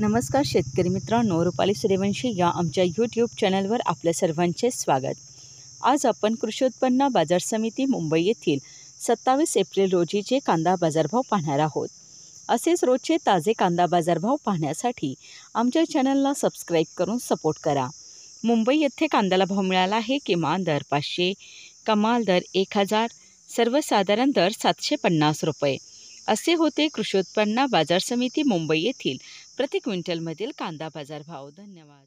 नमस्कार शेतकरी मित्रांनो रुपाली सूर्यवंशी या आमच्या यूट्यूब चॅनलवर आपल्या सर्वांचे स्वागत आज आपण कृषी उत्पन्न बाजार समिती मुंबई येथील सत्तावीस एप्रिल रोजीचे कांदा बाजारभाव पाहणार आहोत असेच रोजचे ताजे कांदा बाजारभाव पाहण्यासाठी आमच्या चॅनलला सबस्क्राईब करून सपोर्ट करा मुंबई येथे कांद्याला भाव मिळाला आहे किमान दर पाचशे कमाल दर एक हजार सर्वसाधारण दर सातशे पन्नास रुपये असे होते कृषी उत्पन्न बाजार समिती मुंबई येथील प्रति क्विंटलमधील कांदा बाजार भाव धन्यवाद